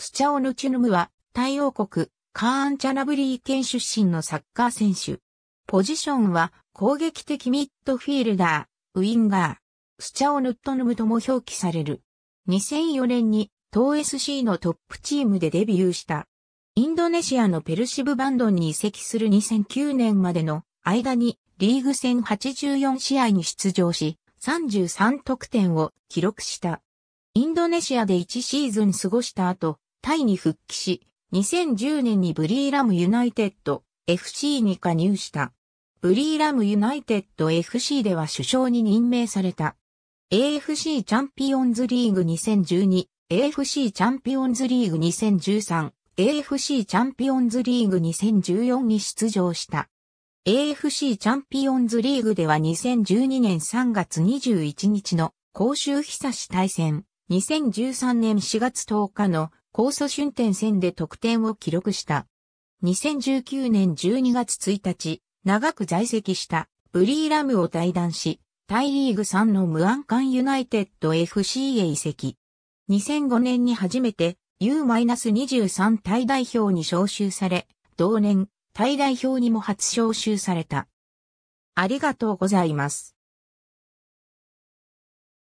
スチャオヌチュヌムは、タイ王国、カーンチャナブリー県出身のサッカー選手。ポジションは、攻撃的ミッドフィールダー、ウィンガー、スチャオヌットヌムとも表記される。2004年に、東 SC のトップチームでデビューした。インドネシアのペルシブバンドに移籍する2009年までの間にリーグ戦84試合に出場し33得点を記録した。インドネシアで1シーズン過ごした後、タイに復帰し、2010年にブリーラムユナイテッド FC に加入した。ブリーラムユナイテッド FC では首相に任命された。AFC チャンピオンズリーグ 2012AFC チャンピオンズリーグ 2013AFC チャンピオンズリーグ2014に出場した。AFC チャンピオンズリーグでは2012年3月21日の公衆久し対戦、2013年4月10日の高祖春天戦で得点を記録した。2019年12月1日、長く在籍したブリーラムを退団し、タイリーグ3の無安官ユナイテッド FC へ移籍。2005年に初めて U-23 タイ代表に招集され、同年、タイ代表にも初招集された。ありがとうございます。